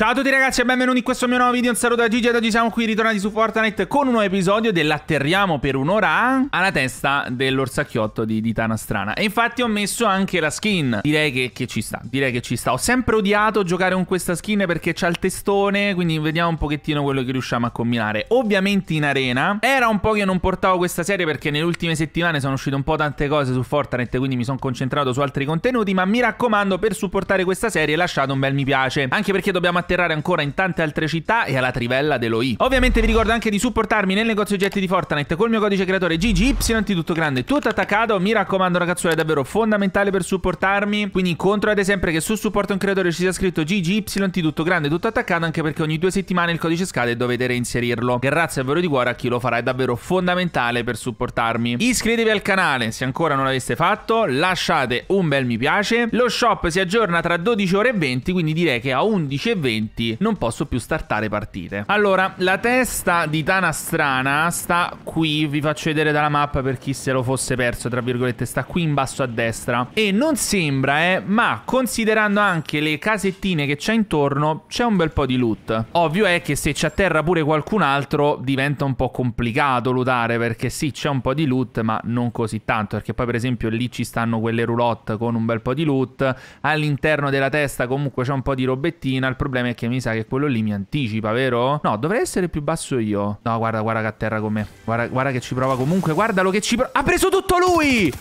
Ciao a tutti ragazzi e benvenuti in questo mio nuovo video, un saluto da Gigi ed oggi siamo qui ritornati su Fortnite con un nuovo episodio dell'atterriamo per un'ora alla testa dell'orsacchiotto di, di Tana Strana e infatti ho messo anche la skin, direi che, che, ci sta, direi che ci sta, ho sempre odiato giocare con questa skin perché c'ha il testone quindi vediamo un pochettino quello che riusciamo a combinare, ovviamente in arena, era un po' che non portavo questa serie perché nelle ultime settimane sono uscite un po' tante cose su Fortnite quindi mi sono concentrato su altri contenuti ma mi raccomando per supportare questa serie lasciate un bel mi piace, anche perché dobbiamo attirare atterrare ancora in tante altre città e alla trivella dell'OI. Ovviamente vi ricordo anche di supportarmi nel negozio oggetti di Fortnite col mio codice creatore GGY, tutto grande, tutto attaccato. Mi raccomando ragazzi, è davvero fondamentale per supportarmi, quindi controllate sempre che su supporto a un creatore ci sia scritto GGY, tutto grande, tutto attaccato, anche perché ogni due settimane il codice scade e dovete reinserirlo. Grazie davvero di cuore a chi lo farà, è davvero fondamentale per supportarmi. Iscrivetevi al canale se ancora non l'aveste fatto, lasciate un bel mi piace. Lo shop si aggiorna tra 12 ore e 20, quindi direi che a 11 e 20 momenti non posso più startare partite. Allora, la testa di Tana Strana sta qui, vi faccio vedere dalla mappa per chi se lo fosse perso, tra virgolette, sta qui in basso a destra. E non sembra, eh, ma considerando anche le casettine che c'è intorno, c'è un bel po' di loot. Ovvio è che se ci atterra pure qualcun altro diventa un po' complicato lootare, perché sì, c'è un po' di loot, ma non così tanto, perché poi per esempio lì ci stanno quelle roulotte con un bel po' di loot, all'interno della testa comunque c'è un po' di robettina, il problema problema è che mi sa che quello lì mi anticipa, vero? No, dovrei essere più basso io. No, guarda, guarda che a terra con me. Guarda, guarda che ci prova comunque. Guardalo che ci prova. Ha preso tutto lui!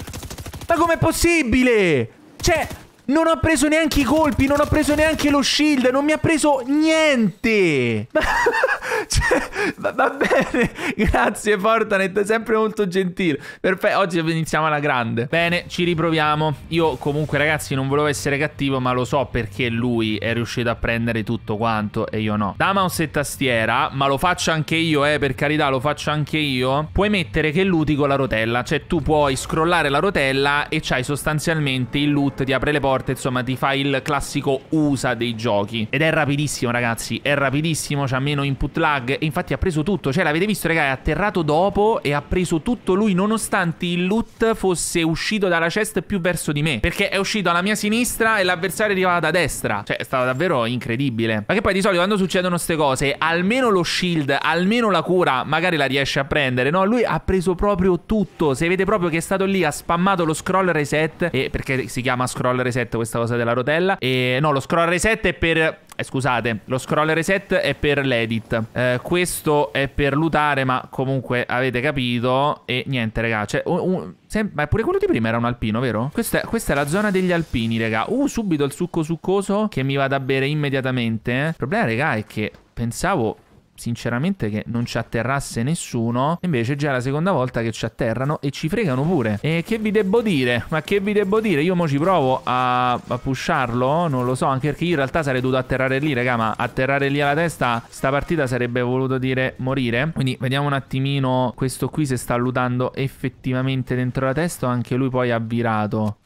Ma com'è possibile? Cioè, non ha preso neanche i colpi, non ha preso neanche lo shield, non mi ha preso niente. cioè, va, va, bene, grazie Fortanet, sempre molto gentile. Perfetto, oggi iniziamo alla grande. Bene, ci riproviamo. Io comunque ragazzi non volevo essere cattivo, ma lo so perché lui è riuscito a prendere tutto quanto e io no. Da mouse e tastiera, ma lo faccio anche io, eh, per carità, lo faccio anche io. Puoi mettere che luti con la rotella, cioè tu puoi scrollare la rotella e c'hai sostanzialmente il loot, ti apre le porte forte, insomma ti fa il classico USA dei giochi. Ed è rapidissimo ragazzi, è rapidissimo, c'ha meno input lag e infatti ha preso tutto, cioè l'avete visto ragazzi, è atterrato dopo e ha preso tutto lui nonostante il loot fosse uscito dalla chest più verso di me, perché è uscito alla mia sinistra e l'avversario è arrivato da destra. Cioè è stato davvero incredibile. Ma che poi di solito quando succedono queste cose, almeno lo shield, almeno la cura, magari la riesce a prendere, no? Lui ha preso proprio tutto, se vede proprio che è stato lì, ha spammato lo scroll reset, e perché si chiama scroll reset? reset questa cosa della rotella. E no, lo scroll reset è per eh, scusate, lo scroll reset è per l'edit. Eh, questo è per lutare, ma comunque avete capito. E niente, raga. Cioè, un, un, sem- ma pure quello di prima era un alpino, vero? Questa è, questa è, la zona degli alpini, raga. Uh, subito il succo succoso che mi vado a bere immediatamente. Il problema, raga, è che pensavo sinceramente che non ci atterrasse nessuno. Invece già è la seconda volta che ci atterrano e ci fregano pure. E che vi devo dire? Ma che vi devo dire? Io mo ci provo a, a pusharlo, non lo so, anche perché io in realtà sarei dovuto atterrare lì, raga, ma atterrare lì alla testa, sta partita sarebbe voluto dire morire. Quindi vediamo un attimino questo qui se sta alludando effettivamente dentro la testa o anche lui poi ha virato.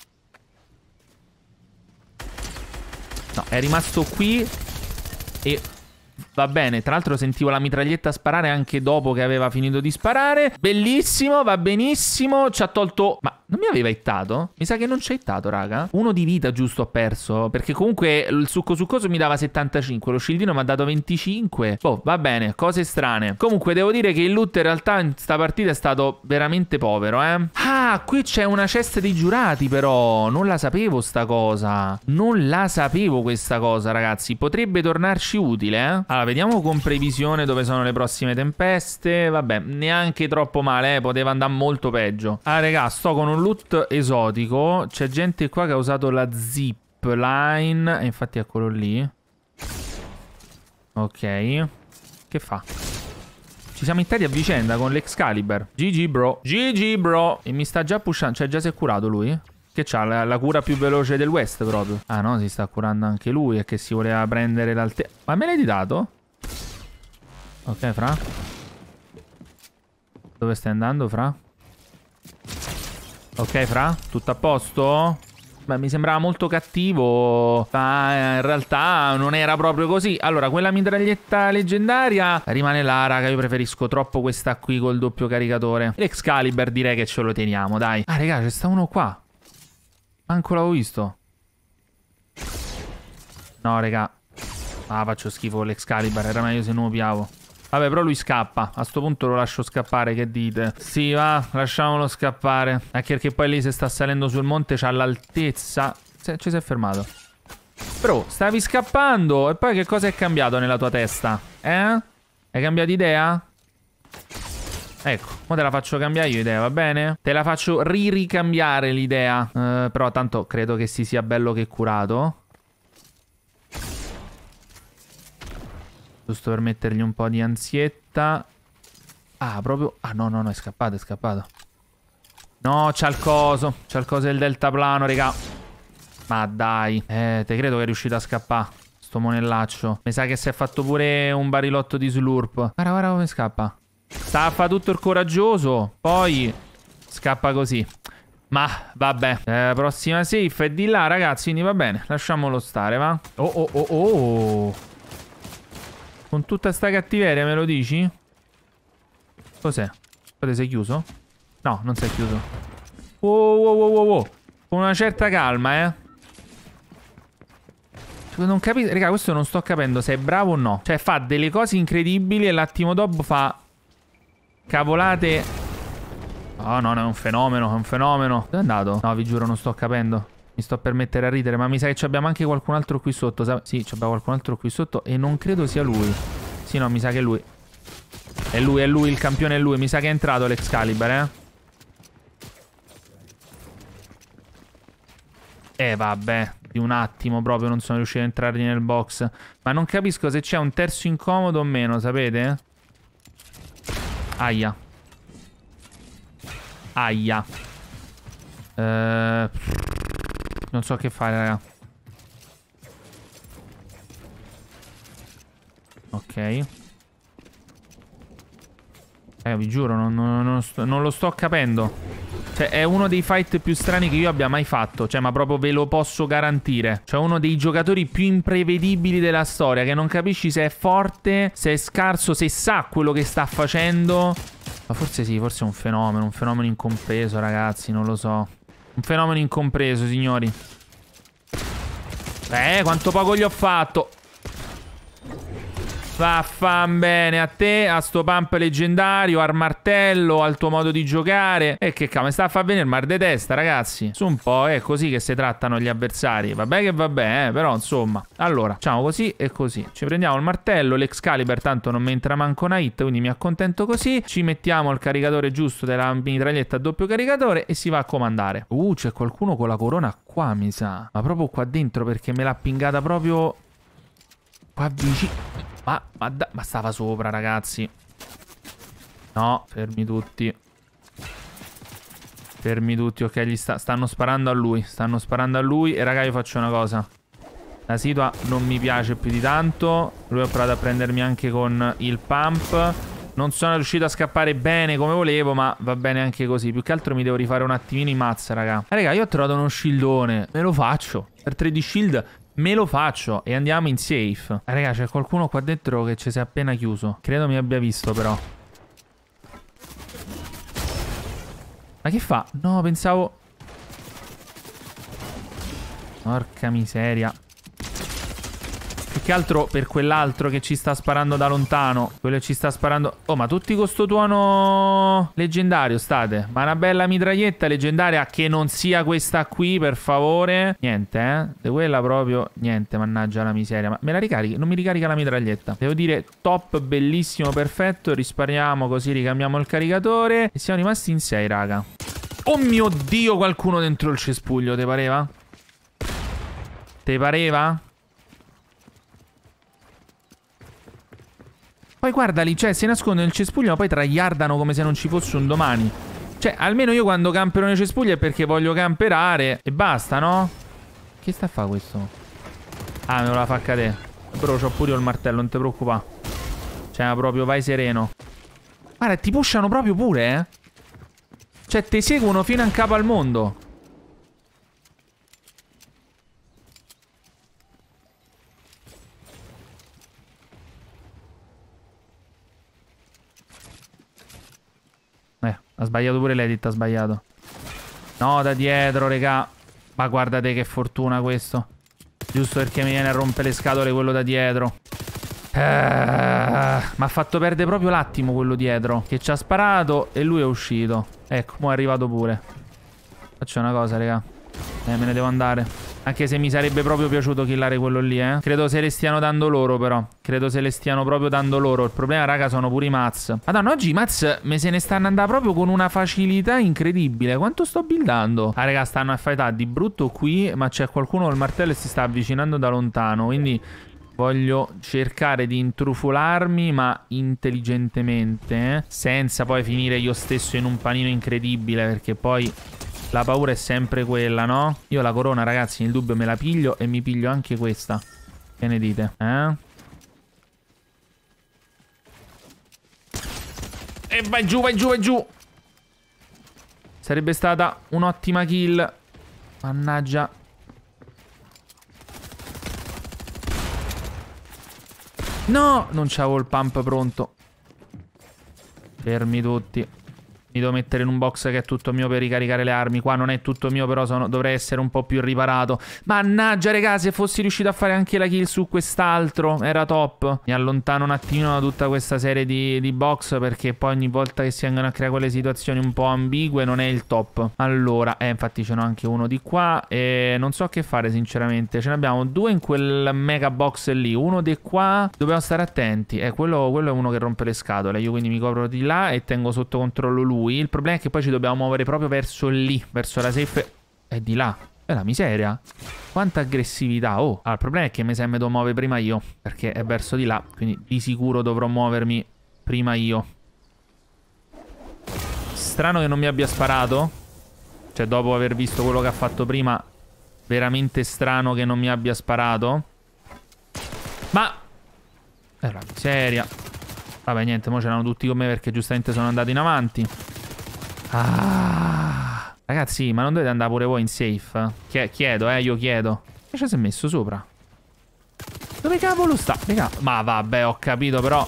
No, è rimasto qui e Va bene, tra l'altro sentivo la mitraglietta sparare anche dopo che aveva finito di sparare. Bellissimo, va benissimo. Ci ha tolto... Ma non mi aveva ittato? Mi sa che non ci ha ittato, raga. Uno di vita giusto ho perso. Perché comunque il succo succoso mi dava 75. Lo scildino mi ha dato 25. Boh, va bene, cose strane. Comunque devo dire che il loot in realtà in sta partita è stato veramente povero, eh. Ah, qui c'è una cesta dei giurati però. Non la sapevo sta cosa. Non la sapevo questa cosa, ragazzi. Potrebbe tornarci utile, eh. Allora, vediamo con previsione dove sono le prossime tempeste. Vabbè, neanche troppo male, eh? poteva andare molto peggio. Ah, raga, sto con un loot esotico. C'è gente qua che ha usato la zip line. E infatti è quello lì. Ok. Che fa? Ci siamo intati a vicenda con l'Excalibur. GG, bro. GG, bro. E mi sta già pushando. Cioè, già si è curato lui. Che c'ha la, la, cura più veloce del West proprio. Ah no, si sta curando anche lui e che si voleva prendere l'altezza. Ma me l'hai ditato? Ok, Fra. Dove stai andando, Fra? Ok, Fra, tutto a posto? Beh, mi sembrava molto cattivo, ma eh, in realtà non era proprio così. Allora, quella mitraglietta leggendaria rimane là, raga. Io preferisco troppo questa qui col doppio caricatore. L'Excalibur direi che ce lo teniamo, dai. Ah, raga, c'è sta uno qua. Ancora l'avevo visto. No, raga. Ah, faccio schifo con l'Excalibur. Era meglio se non lo piavo. Vabbè, però lui scappa. A sto punto lo lascio scappare, che dite? Sì, va, lasciamolo scappare. Anche perché poi lei se sta salendo sul monte c'ha l'altezza. Ci si è fermato. Bro, stavi scappando. E poi che cosa è cambiato nella tua testa? Eh? Hai cambiato idea? Ecco, ora te la faccio cambiare io idea, va bene? Te la faccio riricambiare l'idea. Uh, però tanto credo che si sia bello che curato. Giusto per mettergli un po' di ansietta. Ah, proprio... Ah, no, no, no, è scappato, è scappato. No, c'ha il coso. C'ha il coso del deltaplano, regà. Ma dai. Eh, te credo che è riuscito a scappare. Sto monellaccio. Mi sa che si è fatto pure un barilotto di slurp. Guarda, guarda come scappa. Sta a fare tutto il coraggioso. Poi scappa così. Ma vabbè, eh, prossima safe è di là, ragazzi. Quindi va bene, lasciamolo stare, va. Oh, oh, oh, oh. Con tutta sta cattiveria, me lo dici? Cos'è? Aspetta, sei chiuso? No, non sei chiuso. oh, oh, oh, oh, wow. Con una certa calma, eh. Cioè, non capisco, raga, questo non sto capendo se è bravo o no. Cioè, fa delle cose incredibili e l'attimo dopo fa... Cavolate. Oh no, no, è un fenomeno, è un fenomeno. Dove è andato? No, vi giuro, non sto capendo. Mi sto per mettere a ridere, ma mi sa che abbiamo anche qualcun altro qui sotto. Sa sì, abbiamo qualcun altro qui sotto e non credo sia lui. Sì, no, mi sa che è lui. È lui, è lui, il campione è lui. Mi sa che è entrato l'Excalibur, eh. Eh vabbè, di un attimo proprio non sono riuscito ad entrargli nel box. Ma non capisco se c'è un terzo incomodo o meno, sapete? Aia. Aia. Eh, non so che fare, raga. Ok. Eh, vi giuro, non, non, non, sto, non lo sto capendo. Cioè, è uno dei fight più strani che io abbia mai fatto. Cioè, ma proprio ve lo posso garantire. Cioè, uno dei giocatori più imprevedibili della storia. Che non capisci se è forte, se è scarso, se sa quello che sta facendo. Ma forse sì, forse è un fenomeno. Un fenomeno incompreso, ragazzi. Non lo so. Un fenomeno incompreso, signori. Eh, quanto poco gli ho fatto. Vaffan bene a te, a sto pump leggendario, al martello, al tuo modo di giocare. E che cavolo, mi sta a far venire il mar de testa, ragazzi. Su un po', è così che si trattano gli avversari. Vabbè che vabbè, eh, però insomma. Allora, facciamo così e così. Ci prendiamo il martello, l'excalibur tanto non mi entra manco una hit, quindi mi accontento così. Ci mettiamo il caricatore giusto della mitraglietta a doppio caricatore e si va a comandare. Uh, c'è qualcuno con la corona qua, mi sa. Ma proprio qua dentro perché me l'ha pingata proprio... Qua vicino... Ma, ma, ma stava sopra, ragazzi. No, fermi tutti. Fermi tutti, ok, gli sta, stanno sparando a lui, stanno sparando a lui. E raga, io faccio una cosa. La situa non mi piace più di tanto. Lui ha provato a prendermi anche con il pump. Non sono riuscito a scappare bene come volevo, ma va bene anche così. Più che altro mi devo rifare un attimino i mazza, raga. Ah, raga, io ho trovato uno shieldone. Me lo faccio. Per 3 d shield Me lo faccio e andiamo in safe. Raga, c'è qualcuno qua dentro che ci si è appena chiuso. Credo mi abbia visto però. Ma che fa? No, pensavo... Porca miseria che altro per quell'altro che ci sta sparando da lontano. Quello ci sta sparando... Oh, ma tutti con sto tuono leggendario state. Ma una bella mitraglietta leggendaria che non sia questa qui, per favore. Niente, eh. De quella proprio... Niente, mannaggia la miseria. Ma me la ricarichi? Non mi ricarica la mitraglietta. Devo dire, top, bellissimo, perfetto. Rispariamo così ricambiamo il caricatore. E siamo rimasti in 6, raga. Oh mio Dio, qualcuno dentro il cespuglio, te pareva? Te pareva? Poi guardali, cioè, si nascondono nel cespuglio, ma poi tragliardano come se non ci fosse un domani. Cioè, almeno io quando campero nel cespuglio è perché voglio camperare e basta, no? Che sta a fare questo? Ah, me lo la fa cadere. Però c'ho pure io il martello, non ti preoccupare. Cioè, proprio vai sereno. Guarda, ti pushano proprio pure, eh. Cioè, ti seguono fino a capo al mondo. Ha sbagliato pure l'edit, ha sbagliato. No, da dietro, regà. Ma guardate che fortuna questo. Giusto perché mi viene a rompere le scatole quello da dietro. Ah, mi ha fatto perdere proprio l'attimo quello dietro. Che ci ha sparato e lui è uscito. Ecco, mo è arrivato pure. Faccio una cosa, regà. Eh, me ne devo andare. Anche se mi sarebbe proprio piaciuto killare quello lì, eh. Credo se le stiano dando loro, però. Credo se le stiano proprio dando loro. Il problema, raga, sono pure i Mats. Madonna, oggi i Mats me se ne stanno andando proprio con una facilità incredibile. Quanto sto buildando? Ah, raga, stanno a fightà di brutto qui, ma c'è qualcuno col martello e si sta avvicinando da lontano. Quindi Voglio cercare di intrufolarmi, ma intelligentemente, eh? senza poi finire io stesso in un panino incredibile, perché poi la paura è sempre quella, no? Io la corona, ragazzi, nel dubbio me la piglio e mi piglio anche questa. Che ne dite? Eh? E vai giù, vai giù, vai giù. Sarebbe stata un'ottima kill. Mannaggia. No, non c'avevo il pump pronto. Fermi tutti mi devo mettere in un box che è tutto mio per ricaricare le armi. Qua non è tutto mio, però sono, dovrei essere un po' più riparato. Mannaggia, raga, se fossi riuscito a fare anche la kill su quest'altro, era top. Mi allontano un attimino da tutta questa serie di, di, box, perché poi ogni volta che si vengono a creare quelle situazioni un po' ambigue non è il top. Allora, eh, infatti ce n'ho anche uno di qua. E non so che fare, sinceramente. Ce ne abbiamo due in quel mega box lì. Uno di qua. Dobbiamo stare attenti. Eh, quello, quello è uno che rompe le scatole. Io quindi mi copro di là e tengo sotto controllo lui lui. Il problema è che poi ci dobbiamo muovere proprio verso lì, verso la safe. È di là. È la miseria. Quanta aggressività. Oh, allora, il problema è che mi sembra devo muovere prima io, perché è verso di là. Quindi di sicuro dovrò muovermi prima io. Strano che non mi abbia sparato. Cioè, dopo aver visto quello che ha fatto prima, veramente strano che non mi abbia sparato. Ma... È la miseria. Vabbè, niente, mo ce c'erano tutti con me perché giustamente sono andato in avanti. Ah. Ragazzi, ma non dovete andare pure voi in safe? Eh? Chiedo, eh, io chiedo. Che ci si è messo sopra? Dove cavolo sta? Raga, ma vabbè, ho capito, però...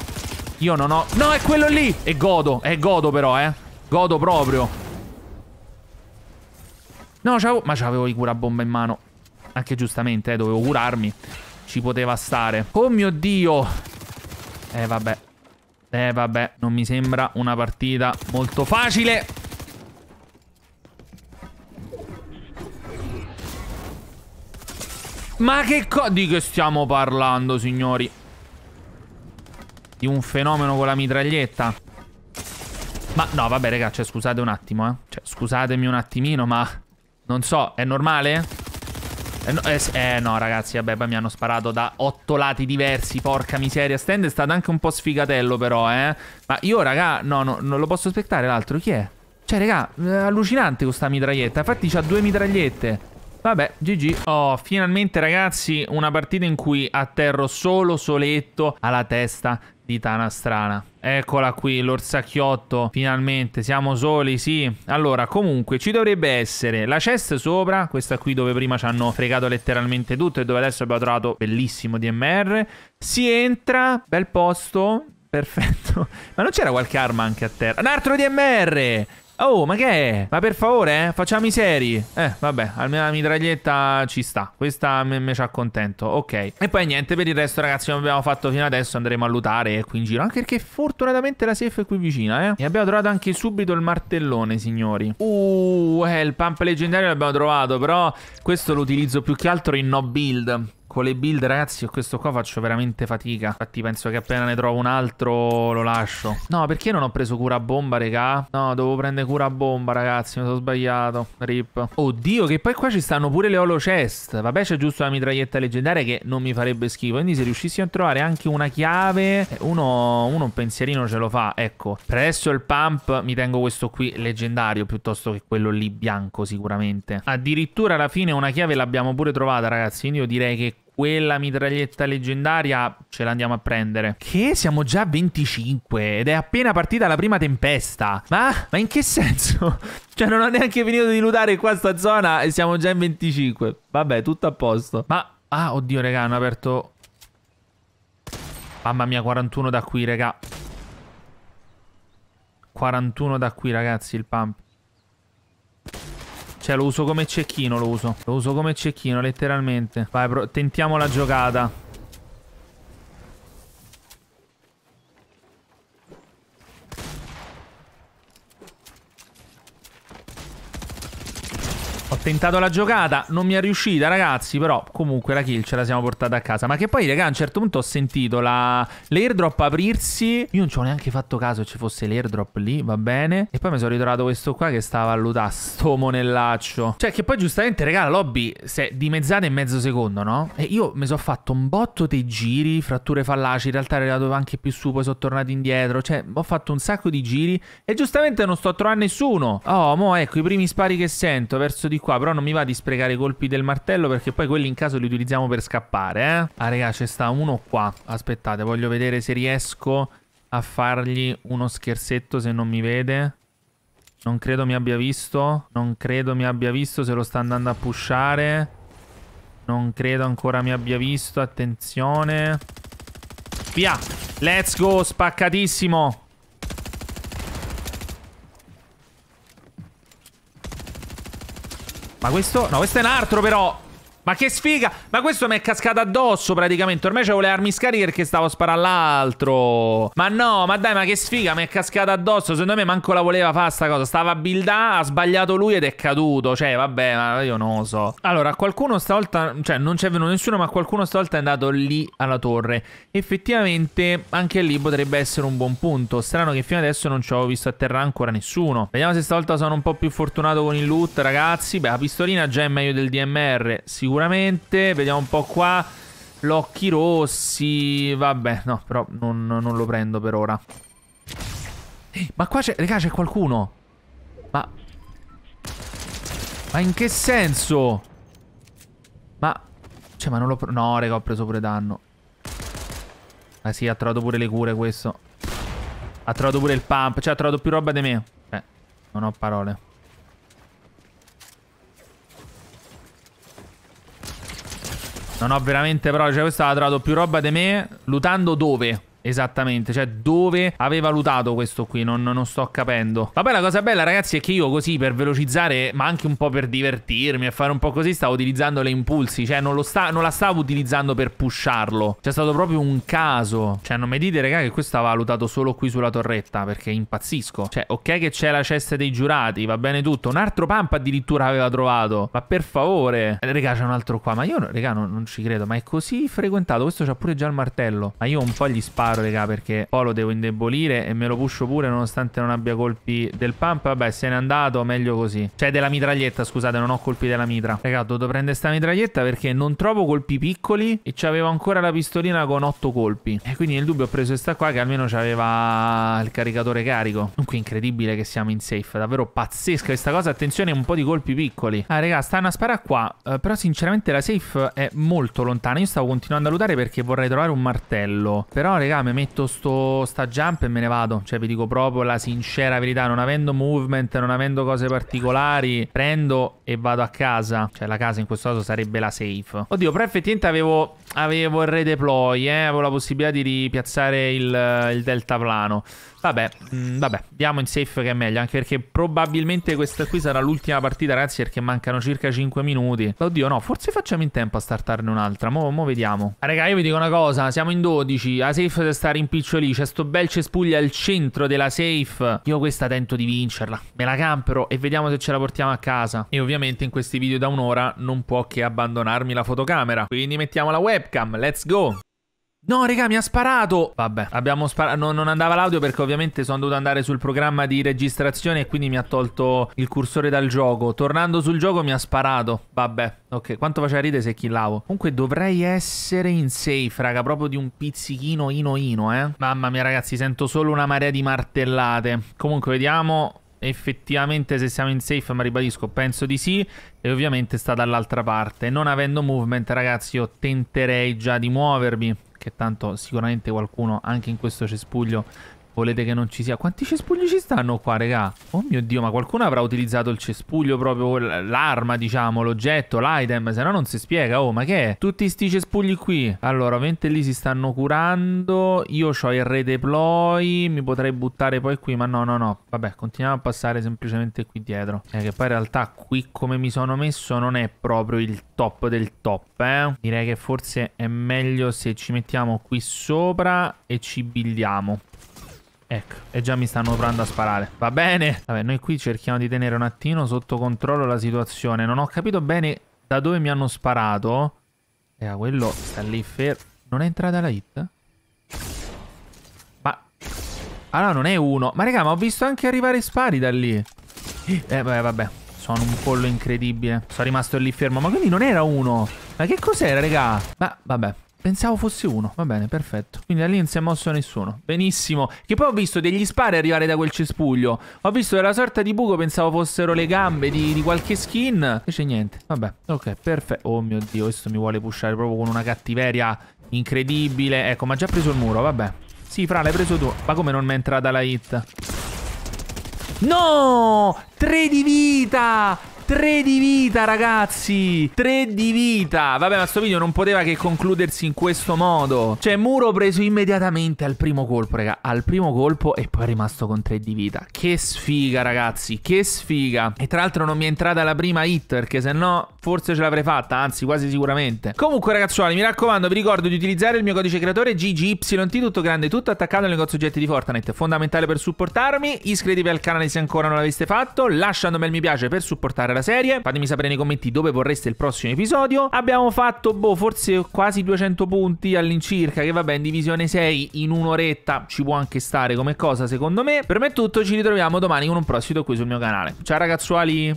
Io non ho... No, è quello lì! E godo, è godo però, eh. Godo proprio. No, Ma c'avevo i curabomba in mano. Anche giustamente, eh, dovevo curarmi. Ci poteva stare. Oh mio Dio! Eh, vabbè. Eh, vabbè, non mi sembra una partita molto facile. Ma che cosa... Di che stiamo parlando, signori? Di un fenomeno con la mitraglietta? Ma no, vabbè, raga, cioè, scusate un attimo, eh. Cioè, scusatemi un attimino, ma... Non so, è normale? Eh no, eh, eh no, ragazzi, vabbè, poi mi hanno sparato da otto lati diversi, porca miseria. Stand è stato anche un po' sfigatello, però, eh. Ma io, raga, no, no non lo posso aspettare l'altro. Chi è? Cioè, raga, eh, allucinante questa mitraglietta. Infatti c'ha due mitragliette. Vabbè, GG. Oh, finalmente ragazzi, una partita in cui atterro solo soletto alla testa di Tana Strana. Eccola qui, l'orsacchiotto, finalmente, siamo soli, sì. Allora, comunque, ci dovrebbe essere la chest sopra, questa qui dove prima ci hanno fregato letteralmente tutto e dove adesso abbiamo trovato bellissimo DMR. Si entra, bel posto, perfetto. Ma non c'era qualche arma anche a terra? Un altro DMR! Oh, ma che è? Ma per favore, eh? Facciamo i seri. Eh, vabbè, almeno la mitraglietta ci sta. Questa mi ci accontento. Ok. E poi niente, per il resto, ragazzi, come abbiamo fatto fino adesso. Andremo a lutare qui in giro. Anche perché fortunatamente la safe è qui vicina, eh. E abbiamo trovato anche subito il martellone, signori. Uh, eh, il pump leggendario l'abbiamo trovato. Però questo lo utilizzo più che altro in no build con le build, ragazzi, questo qua faccio veramente fatica. Infatti penso che appena ne trovo un altro lo lascio. No, perché non ho preso cura bomba, regà? No, devo prendere cura bomba, ragazzi, mi sono sbagliato. Rip. Oddio, che poi qua ci stanno pure le holo chest. Vabbè, c'è giusto la mitraglietta leggendaria che non mi farebbe schifo. Quindi se riuscissimo a trovare anche una chiave, eh, uno, uno un pensierino ce lo fa. Ecco, presso il pump mi tengo questo qui leggendario piuttosto che quello lì bianco sicuramente. Addirittura alla fine una chiave l'abbiamo pure trovata, ragazzi. Quindi io direi che quella mitraglietta leggendaria ce l'andiamo a prendere. Che siamo già a 25 ed è appena partita la prima tempesta. Ma, ma in che senso? Cioè non ho neanche finito di lutare qua sta zona e siamo già in 25. Vabbè, tutto a posto. Ma, ah, oddio, raga, hanno aperto... Mamma mia, 41 da qui, raga. 41 da qui, ragazzi, il pump. Cioè lo uso come cecchino, lo uso. Lo uso come cecchino, letteralmente. Vai, tentiamo la giocata. tentato la giocata, non mi è riuscita, ragazzi. Però comunque la kill ce la siamo portata a casa. Ma che poi, raga, a un certo punto ho sentito la... l'airdrop aprirsi. Io non ci ho neanche fatto caso che ci fosse l'airdrop lì, va bene. E poi mi sono ritrovato questo qua che stava a lutare sto monellaccio. Cioè, che poi giustamente, raga, la lobby si è dimezzata in mezzo secondo, no? E io mi sono fatto un botto dei giri, fratture fallaci. In realtà ero andato anche più su, poi sono tornato indietro. Cioè, ho fatto un sacco di giri. E giustamente non sto a trovare nessuno. Oh, mo, ecco, i primi spari che sento verso di qua qua, però non mi va di sprecare i colpi del martello perché poi quelli in caso li utilizziamo per scappare, eh. Ah, raga, c'è sta uno qua. Aspettate, voglio vedere se riesco a fargli uno scherzetto se non mi vede. Non credo mi abbia visto. Non credo mi abbia visto se lo sta andando a pushare. Non credo ancora mi abbia visto. Attenzione. Via. Let's go. Spaccatissimo. Ma questo... No, questo è un altro però ma che sfiga! Ma questo mi è cascato addosso praticamente. Ormai c'avevo le armi scariche perché stavo a sparare all'altro. Ma no, ma dai, ma che sfiga! Mi è cascato addosso. Secondo me manco la voleva fare sta cosa. Stava a buildà, ha sbagliato lui ed è caduto. Cioè, vabbè, ma io non lo so. Allora, qualcuno stavolta... Cioè, non c'è venuto nessuno, ma qualcuno stavolta è andato lì alla torre. Effettivamente, anche lì potrebbe essere un buon punto. Strano che fino adesso non ci avevo visto atterrare ancora nessuno. Vediamo se stavolta sono un po' più fortunato con il loot, ragazzi. Beh, la pistolina già è meglio del DMR. Sicuramente sicuramente. Vediamo un po' qua. L'occhi rossi. Vabbè, no, però non, non lo prendo per ora. Eh, ma qua c'è... Raga, c'è qualcuno. Ma... Ma in che senso? Ma... Cioè, ma non lo... No, raga, ho preso pure danno. Ah sì, ha trovato pure le cure questo. Ha trovato pure il pump. Cioè, ha trovato più roba di me. Beh, non ho parole. Non ho veramente però, Cioè, questa ha trovato più roba di me. Lutando dove? Esattamente, cioè dove aveva valutato questo qui, non, non sto capendo. Vabbè, la cosa bella ragazzi è che io così per velocizzare, ma anche un po' per divertirmi e fare un po' così, stavo utilizzando le impulsi, cioè non, sta, non la stavo utilizzando per pusharlo. C'è stato proprio un caso. Cioè non mi dite raga che questo aveva valutato solo qui sulla torretta, perché impazzisco. Cioè ok che c'è la cesta dei giurati, va bene tutto, un altro pump addirittura aveva trovato, ma per favore. Eh, raga c'è un altro qua, ma io raga non, non ci credo, ma è così frequentato, questo c'ha pure già il martello, ma io un po' gli sparo sparo, raga, perché poi lo devo indebolire e me lo puscio pure nonostante non abbia colpi del pump. Vabbè, se n'è andato, meglio così. Cioè della mitraglietta, scusate, non ho colpi della mitra. Raga, ho prendere sta mitraglietta perché non trovo colpi piccoli e c'avevo ancora la pistolina con 8 colpi. E quindi nel dubbio ho preso questa qua che almeno c'aveva il caricatore carico. Dunque incredibile che siamo in safe, davvero pazzesca questa cosa. Attenzione, un po' di colpi piccoli. Ah, raga, stanno a sparare qua. Eh, però sinceramente la safe è molto lontana. Io stavo continuando a lutare perché vorrei trovare un martello. Però, raga, mi metto sto, sta jump e me ne vado. Cioè, vi dico proprio la sincera verità. Non avendo movement, non avendo cose particolari, prendo e vado a casa. Cioè, la casa in questo caso sarebbe la safe. Oddio, però effettivamente avevo, avevo il redeploy, eh? Avevo la possibilità di ripiazzare il, il deltaplano. Vabbè, mh, mm, vabbè, diamo in safe che è meglio, anche perché probabilmente questa qui sarà l'ultima partita, ragazzi, perché mancano circa 5 minuti. Oddio, no, forse facciamo in tempo a startarne un'altra, mo, mo vediamo. Ah, raga, io vi dico una cosa, siamo in 12, la safe deve stare in piccio lì, c'è sto bel cespuglio al centro della safe. Io questa tento di vincerla, me la campero e vediamo se ce la portiamo a casa. E ovviamente in questi video da un'ora non può che abbandonarmi la fotocamera, quindi mettiamo la webcam, let's go! No, raga, mi ha sparato. Vabbè, abbiamo sparato. No, non andava l'audio perché ovviamente sono dovuto andare sul programma di registrazione e quindi mi ha tolto il cursore dal gioco. Tornando sul gioco mi ha sparato. Vabbè, ok. Quanto faceva ridere se killavo? Comunque dovrei essere in safe, raga, proprio di un pizzichino ino ino, eh. Mamma mia, ragazzi, sento solo una marea di martellate. Comunque, vediamo effettivamente se siamo in safe, ma ribadisco, penso di sì. E ovviamente sta dall'altra parte. Non avendo movement, ragazzi, io tenterei già di muovermi perché tanto sicuramente qualcuno anche in questo cespuglio Volete che non ci sia? Quanti cespugli ci stanno qua, regà? Oh mio Dio, ma qualcuno avrà utilizzato il cespuglio proprio, l'arma, diciamo, l'oggetto, l'item, se no non si spiega, oh, ma che è? Tutti sti cespugli qui. Allora, ovviamente lì si stanno curando, io ho il redeploy, mi potrei buttare poi qui, ma no, no, no. Vabbè, continuiamo a passare semplicemente qui dietro. Eh, che poi in realtà qui come mi sono messo non è proprio il top del top, eh. Direi che forse è meglio se ci mettiamo qui sopra e ci bigliamo. Ecco, e già mi stanno provando a sparare. Va bene. Vabbè, noi qui cerchiamo di tenere un attimo sotto controllo la situazione. Non ho capito bene da dove mi hanno sparato. E eh, a quello sta lì fermo. Non è entrata la hit? Ma... Allora non è uno. Ma raga, ma ho visto anche arrivare spari da lì. Eh, vabbè, vabbè. Sono un pollo incredibile. Sono rimasto lì fermo. Ma quindi non era uno. Ma che cos'era, raga? Ma, vabbè. Pensavo fosse uno, va bene, perfetto. Quindi da lì non si è mosso nessuno. Benissimo. Che poi ho visto degli spari arrivare da quel cespuglio. Ho visto della sorta di buco, pensavo fossero le gambe di, di qualche skin. c'è niente. Vabbè, ok, perfetto. Oh mio Dio, questo mi vuole pushare proprio con una cattiveria incredibile. Ecco, ma ha già preso il muro, vabbè. Sì, Fra, l'hai preso tu. Ma come non mi è entrata la hit? No! Tre di vita! 3 di vita, ragazzi! 3 di vita! Vabbè, ma sto video non poteva che concludersi in questo modo. Cioè, muro preso immediatamente al primo colpo, raga. Al primo colpo e poi è rimasto con 3 di vita. Che sfiga, ragazzi! Che sfiga! E tra l'altro non mi è entrata la prima hit, perché se no forse ce l'avrei fatta, anzi quasi sicuramente. Comunque, ragazzuoli, mi raccomando, vi ricordo di utilizzare il mio codice creatore GGYT, tutto grande, tutto attaccato al negozio oggetti di Fortnite. Fondamentale per supportarmi. Iscrivetevi al canale se ancora non l'aveste fatto. Lasciando Lasciandomi il mi piace per supportare la serie. Fatemi sapere nei commenti dove vorreste il prossimo episodio. Abbiamo fatto, boh, forse quasi 200 punti all'incirca, che vabbè, in divisione 6 in un'oretta ci può anche stare come cosa, secondo me. Per me è tutto, ci ritroviamo domani con un prossimo qui sul mio canale. Ciao ragazzuoli!